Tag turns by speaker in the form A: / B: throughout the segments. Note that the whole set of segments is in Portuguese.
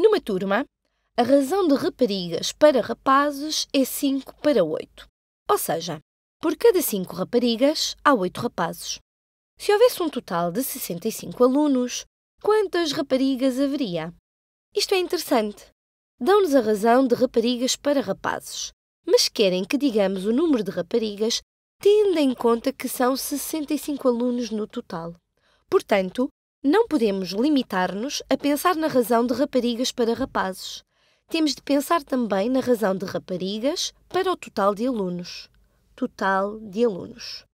A: Numa turma, a razão de raparigas para rapazes é 5 para 8. Ou seja, por cada 5 raparigas há 8 rapazes. Se houvesse um total de 65 alunos, quantas raparigas haveria? Isto é interessante. Dão-nos a razão de raparigas para rapazes, mas querem que digamos o número de raparigas tendo em conta que são 65 alunos no total. Portanto, não podemos limitar-nos a pensar na razão de raparigas para rapazes. Temos de pensar também na razão de raparigas para o total de alunos. Total de alunos.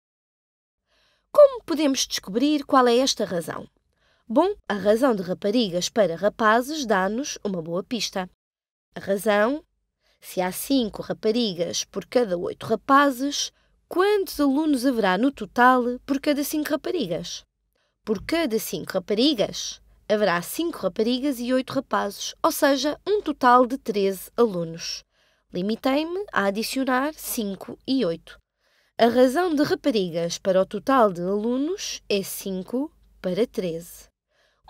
A: Como podemos descobrir qual é esta razão? Bom, a razão de raparigas para rapazes dá-nos uma boa pista. A razão: se há cinco raparigas por cada oito rapazes, quantos alunos haverá no total por cada cinco raparigas? Por cada cinco raparigas, haverá cinco raparigas e oito rapazes, ou seja, um total de 13 alunos. Limitei-me a adicionar 5 e 8. A razão de raparigas para o total de alunos é 5 para 13.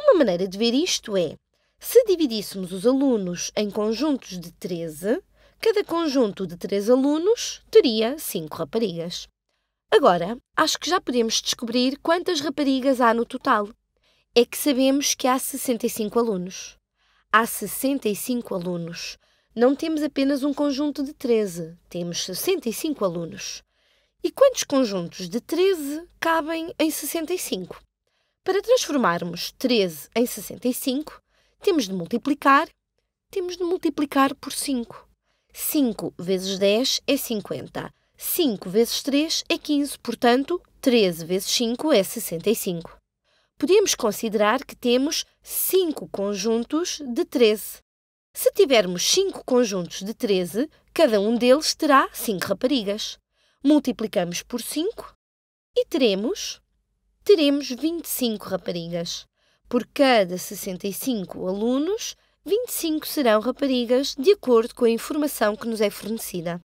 A: Uma maneira de ver isto é: se dividíssemos os alunos em conjuntos de 13, cada conjunto de 3 alunos teria 5 raparigas. Agora, acho que já podemos descobrir quantas raparigas há no total. É que sabemos que há 65 alunos. Há 65 alunos. Não temos apenas um conjunto de 13, temos 65 alunos. E quantos conjuntos de 13 cabem em 65? Para transformarmos 13 em 65, temos de multiplicar, temos de multiplicar por 5. 5 vezes 10 é 50. 5 vezes 3 é 15, portanto, 13 vezes 5 é 65. Podemos considerar que temos 5 conjuntos de 13. Se tivermos 5 conjuntos de 13, cada um deles terá 5 raparigas. Multiplicamos por 5 e teremos. Teremos 25 raparigas. Por cada 65 alunos, 25 serão raparigas, de acordo com a informação que nos é fornecida.